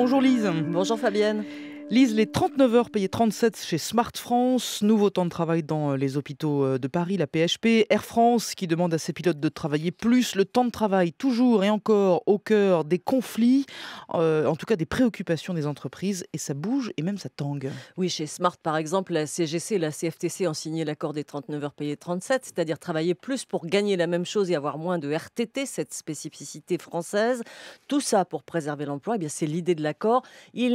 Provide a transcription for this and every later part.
Bonjour Lise. Bonjour Fabienne. Lise, les 39 heures payées 37 chez Smart France, nouveau temps de travail dans euh, les hôpitaux euh, de Paris, la PHP, Air France qui demande à ses pilotes de travailler plus, le temps de travail toujours et encore au cœur des conflits, euh, en tout cas des préoccupations des entreprises, et ça bouge et même ça tangue. Oui, chez Smart par exemple, la CGC et la CFTC ont signé l'accord des 39 heures payées 37, c'est-à-dire travailler plus pour gagner la même chose et avoir moins de RTT, cette spécificité française. Tout ça pour préserver l'emploi, eh bien c'est l'idée de l'accord. Il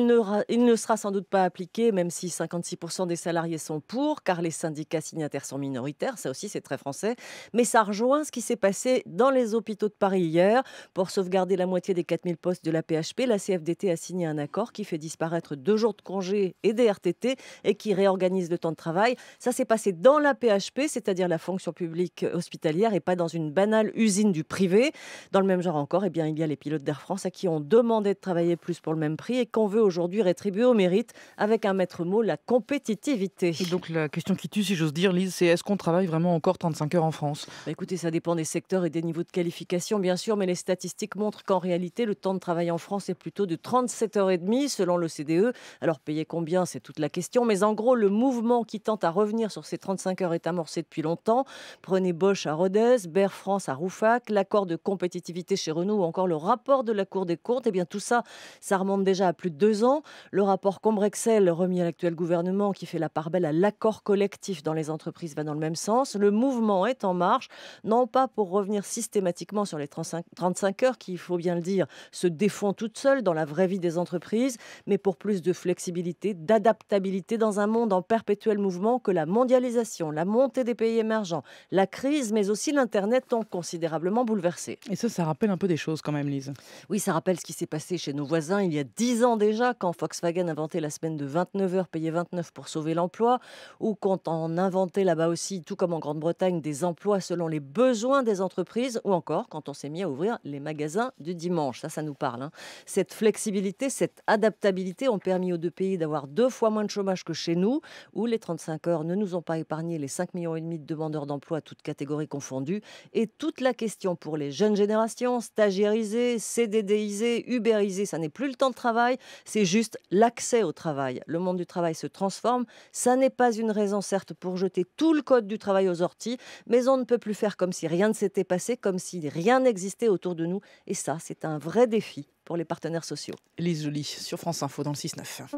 il ne sera sans doute pas appliqué, même si 56% des salariés sont pour, car les syndicats signataires sont minoritaires, ça aussi c'est très français, mais ça rejoint ce qui s'est passé dans les hôpitaux de Paris hier. Pour sauvegarder la moitié des 4000 postes de la PHP, la CFDT a signé un accord qui fait disparaître deux jours de congés et des RTT et qui réorganise le temps de travail. Ça s'est passé dans la PHP, c'est-à-dire la fonction publique hospitalière et pas dans une banale usine du privé. Dans le même genre encore, et eh bien, il y a les pilotes d'Air France à qui on demandait de travailler plus pour le même prix et qu'on veut aujourd'hui rétribuer au mérite avec un maître mot, la compétitivité. Et donc la question qui tue, si j'ose dire, Lise, c'est est-ce qu'on travaille vraiment encore 35 heures en France bah, Écoutez, ça dépend des secteurs et des niveaux de qualification, bien sûr, mais les statistiques montrent qu'en réalité, le temps de travail en France est plutôt de 37 h demie, selon l'OCDE. E. Alors payer combien, c'est toute la question, mais en gros, le mouvement qui tente à revenir sur ces 35 heures est amorcé depuis longtemps. Prenez Bosch à Rodez, Bair France à Roufac, l'accord de compétitivité chez Renault ou encore le rapport de la Cour des comptes, et eh bien tout ça, ça remonte déjà à plus de deux ans. Le rapport comme Combrexel remis à l'actuel gouvernement qui fait la part belle à l'accord collectif dans les entreprises va dans le même sens. Le mouvement est en marche, non pas pour revenir systématiquement sur les 35 heures qui, il faut bien le dire, se défont toutes seules dans la vraie vie des entreprises, mais pour plus de flexibilité, d'adaptabilité dans un monde en perpétuel mouvement que la mondialisation, la montée des pays émergents, la crise, mais aussi l'Internet ont considérablement bouleversé. Et ça, ça rappelle un peu des choses quand même, Lise. Oui, ça rappelle ce qui s'est passé chez nos voisins il y a 10 ans déjà quand Volkswagen avait la semaine de 29 heures, payer 29 pour sauver l'emploi, ou quand on inventait là-bas aussi, tout comme en Grande-Bretagne, des emplois selon les besoins des entreprises, ou encore quand on s'est mis à ouvrir les magasins du dimanche. Ça, ça nous parle. Hein. Cette flexibilité, cette adaptabilité ont permis aux deux pays d'avoir deux fois moins de chômage que chez nous, où les 35 heures ne nous ont pas épargné les 5,5 millions de demandeurs d'emploi, toutes catégories confondues, et toute la question pour les jeunes générations, stagérisées e, CDDisées, Uberisées ça n'est plus le temps de travail, c'est juste l'accès au travail. Le monde du travail se transforme. Ça n'est pas une raison, certes, pour jeter tout le code du travail aux orties, mais on ne peut plus faire comme si rien ne s'était passé, comme si rien n'existait autour de nous. Et ça, c'est un vrai défi pour les partenaires sociaux. les Jolie, sur France Info, dans le 6-9.